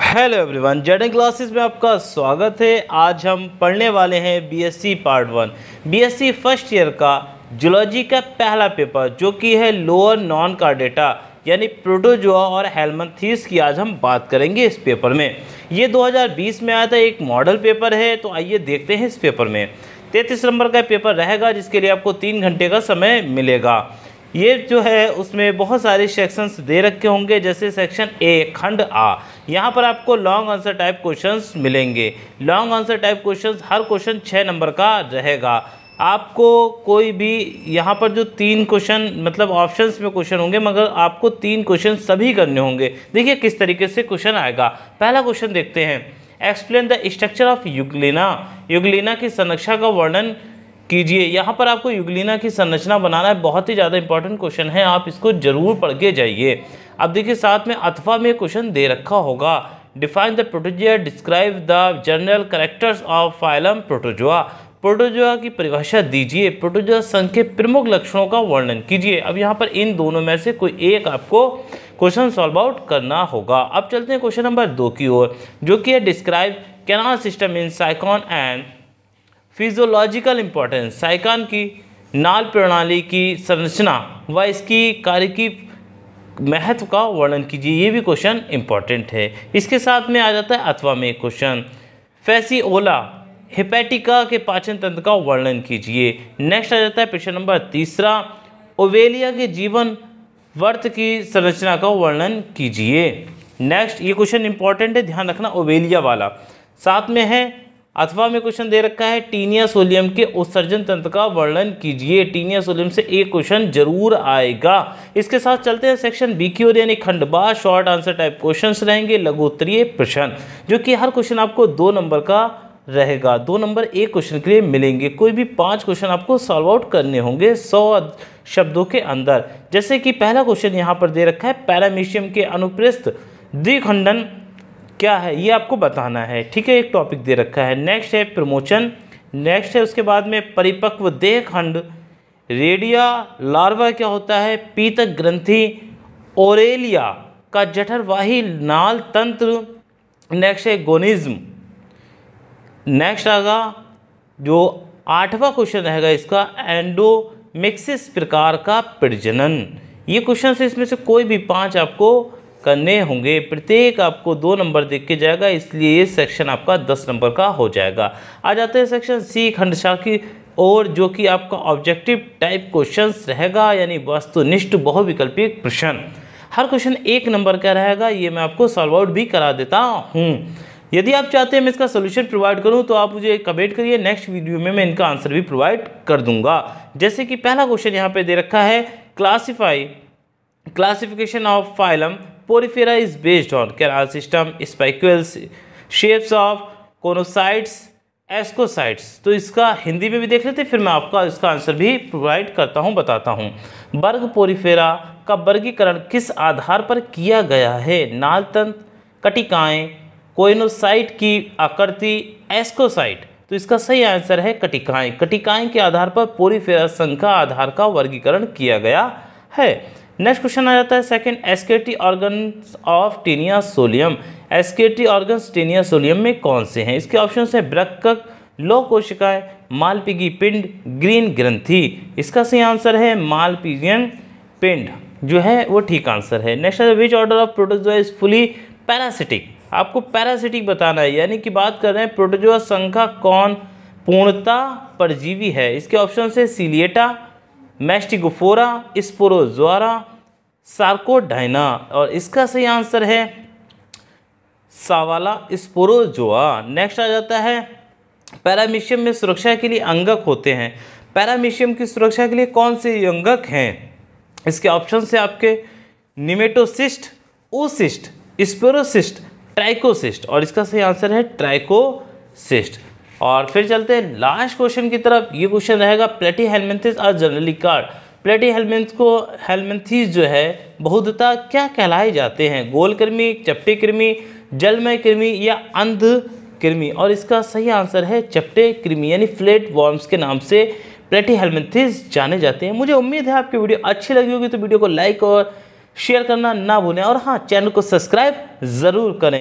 hello everyone Jadon classes में आपका स्वागत है आज हम पढ़ने वाले हैं BSc part one BSc first year का जुलॉजी का पहला पेपर जो कि है लोअर नॉन डेटा यानी प्रोटोजोआ और हेलमथीस की आज हम बात करेंगे इस पेपर में ये 2020 में आया था एक मॉडल पेपर है तो आइए देखते हैं इस पेपर में तैंतीस नंबर का पेपर रहेगा जिसके लिए आपको तीन घंटे का समय मिलेगा ये जो है उसमें बहुत सारे सेक्शंस दे रखे होंगे जैसे सेक्शन ए खंड आ यहाँ पर आपको लॉन्ग आंसर टाइप क्वेश्चंस मिलेंगे लॉन्ग आंसर टाइप क्वेश्चंस हर क्वेश्चन छः नंबर का रहेगा आपको कोई भी यहाँ पर जो तीन क्वेश्चन मतलब ऑप्शंस में क्वेश्चन होंगे मगर आपको तीन क्वेश्चन सभी करने होंगे देखिए किस तरीके से क्वेश्चन आएगा पहला क्वेश्चन देखते हैं explain the structure of euglena euglena की संरक्षा का वर्णन कीजिए यहाँ पर आपको युगलिना की संरचना बनाना है बहुत ही ज़्यादा इंपॉर्टेंट क्वेश्चन है आप इसको ज़रूर पढ़ के जाइए अब देखिए साथ में अथवा में क्वेश्चन दे रखा होगा define the protozoa describe the general characters of phylum protozoa protozoa की परिभाषा दीजिए प्रोटोजुआ संघ के प्रमुख लक्षणों का वर्णन कीजिए अब यहाँ पर इन दोनों में से कोई एक आपको क्वेश्चन सॉल्व आउट करना होगा अब चलते हैं क्वेश्चन नंबर दो की ओर जो कि है describe canal system in sycon and physiological importance sycon की नाल प्रणाली की संरचना व इसकी कार्य की महत्व का वर्णन कीजिए ये भी क्वेश्चन इम्पॉर्टेंट है इसके साथ में आ जाता है अथवा में क्वेश्चन फैसीओला हिपैटिका के पाचन तंत्र का वर्णन कीजिए नेक्स्ट आ जाता है प्रश्न नंबर तीसरा ओवेलिया के जीवन वर्त की संरचना का वर्णन कीजिए नेक्स्ट ये क्वेश्चन इंपॉर्टेंट है ध्यान रखना ओवेलिया वाला साथ में है अथवा में क्वेश्चन दे रखा है टीनिया सोलियम के उत्सर्जन तंत्र का वर्णन कीजिए टीनिया सोलियम से एक क्वेश्चन जरूर आएगा इसके साथ चलते हैं सेक्शन बी की ओर यानी खंडबा शॉर्ट आंसर टाइप क्वेश्चंस रहेंगे लघुत्तरीय प्रश्न जो कि हर क्वेश्चन आपको दो नंबर का रहेगा दो नंबर एक क्वेश्चन के लिए मिलेंगे कोई भी पाँच क्वेश्चन आपको सॉल्व आउट करने होंगे सौ शब्दों के अंदर जैसे कि पहला क्वेश्चन यहाँ पर दे रखा है पैरामीशियम के अनुप्रस्थ द्विखंडन क्या है ये आपको बताना है ठीक है एक टॉपिक दे रखा है नेक्स्ट है प्रमोशन नेक्स्ट है उसके बाद में परिपक्व देह खंड रेडिया लार्वा क्या होता है पीतक ग्रंथि ओरेलिया का जठरवाही नाल तंत्र नेक्स्ट है गोनिज्म नेक्स्ट आगा जो आठवां क्वेश्चन रहेगा इसका एंडोमिक्सिस प्रकार का प्रजनन ये क्वेश्चन इसमें से कोई भी पांच आपको करने होंगे प्रत्येक आपको दो नंबर देख के जाएगा इसलिए ये सेक्शन आपका दस नंबर का हो जाएगा आ जाते हैं सेक्शन सी खंडशा की और जो कि आपका ऑब्जेक्टिव टाइप क्वेश्चन रहेगा यानी वस्तुनिष्ठ बहुविकल्पीय प्रश्न हर क्वेश्चन एक नंबर का रहेगा ये मैं आपको सॉल्व आउट भी करा देता हूँ यदि आप चाहते हैं मैं इसका सोल्यूशन प्रोवाइड करूं तो आप मुझे कमेंट करिए नेक्स्ट वीडियो में मैं इनका आंसर भी प्रोवाइड कर दूंगा जैसे कि पहला क्वेश्चन यहाँ पे दे रखा है classify classification of phylum porifera is based on canal system spicules shapes of choanocytes ascocytes तो इसका हिंदी में भी देख लेते फिर मैं आपका इसका आंसर भी प्रोवाइड करता हूँ बताता हूँ वर्ग पोरीफेरा का वर्गीकरण किस आधार पर किया गया है नालतंत कटिकाएँ कोइनोसाइट की आकृति एस्कोसाइट तो इसका सही आंसर है कटिकाएँ कटिकाएँ के आधार पर पोरीफेरा संघ का आधार का वर्गीकरण किया गया है नेक्स्ट क्वेश्चन आ जाता है second excretory organs of taenia solium excretory organs taenia solium में कौन से हैं इसके ऑप्शन है ब्रक्क लो कोशिकाएं मालपिगी पिंड ग्रीन ग्रंथि इसका सही आंसर है मालपिगियन पिंड जो है वो ठीक आंसर है next which order of protozoa is fully parasitic आपको पैरासिटिक बताना है यानी कि बात कर रहे हैं प्रोटोजोआ संख्या कौन पूर्णता परजीवी है इसके ऑप्शन है सीलिएटा मैस्टिगोफोरा स्पोरोजोरा सार्कोडाइना और इसका सही आंसर है सावाला स्पोरोजोआ नेक्स्ट आ जाता है पैरामीशियम में सुरक्षा के लिए अंगक होते हैं पैरामीशियम की सुरक्षा के लिए कौन से अंगक हैं इसके ऑप्शन से आपके निमेटोसिस्ट ओसिस्ट स्पोरोसिस्ट ट्राइकोसिस्ट और इसका सही आंसर है ट्राइकोसिस्ट और फिर चलते हैं लास्ट क्वेश्चन की तरफ ये क्वेश्चन रहेगा प्लेटी हेलमेंथिस और जनरली कार्ड प्लेटी हेलमेंथ को हेलमेंथिस जो है बहुधता क्या कहलाए जाते हैं गोल कृमि चपटे कृमि जलमय कृमि या अंध कृमि और इसका सही आंसर है चपटे कृमि यानी फ्लेट वॉर्म्स के नाम से प्लेटी हेलमेंथिस जाने जाते हैं मुझे उम्मीद है आपकी वीडियो अच्छी लगी होगी तो वीडियो को लाइक और शेयर करना ना भूलें और हाँ चैनल को सब्सक्राइब ज़रूर करें